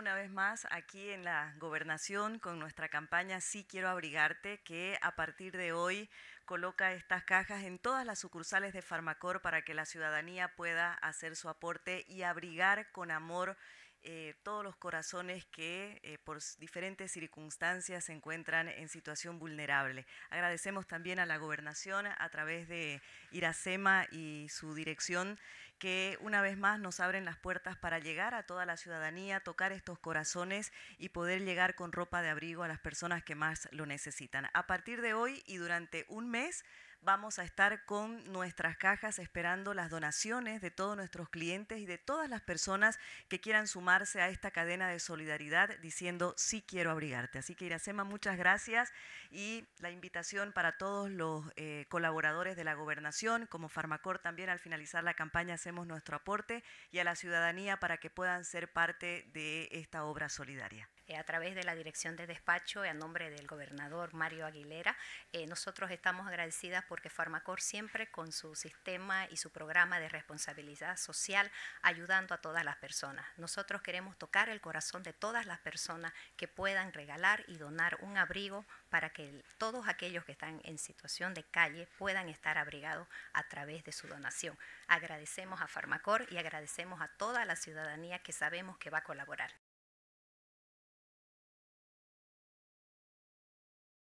una vez más aquí en la gobernación con nuestra campaña Sí quiero abrigarte, que a partir de hoy coloca estas cajas en todas las sucursales de Farmacor para que la ciudadanía pueda hacer su aporte y abrigar con amor eh, todos los corazones que eh, por diferentes circunstancias se encuentran en situación vulnerable. Agradecemos también a la gobernación a través de Iracema y su dirección que una vez más nos abren las puertas para llegar a toda la ciudadanía, tocar estos corazones y poder llegar con ropa de abrigo a las personas que más lo necesitan. A partir de hoy y durante un mes, Vamos a estar con nuestras cajas esperando las donaciones de todos nuestros clientes y de todas las personas que quieran sumarse a esta cadena de solidaridad diciendo sí quiero abrigarte. Así que Iracema, muchas gracias y la invitación para todos los eh, colaboradores de la gobernación, como Farmacor también al finalizar la campaña hacemos nuestro aporte y a la ciudadanía para que puedan ser parte de esta obra solidaria eh, a través de la Dirección de Despacho y a nombre del gobernador Mario Aguilera. Eh, nosotros estamos agradecidas porque Farmacor siempre con su sistema y su programa de responsabilidad social ayudando a todas las personas. Nosotros queremos tocar el corazón de todas las personas que puedan regalar y donar un abrigo para que todos aquellos que están en situación de calle puedan estar abrigados a través de su donación. Agradecemos a Farmacor y agradecemos a toda la ciudadanía que sabemos que va a colaborar.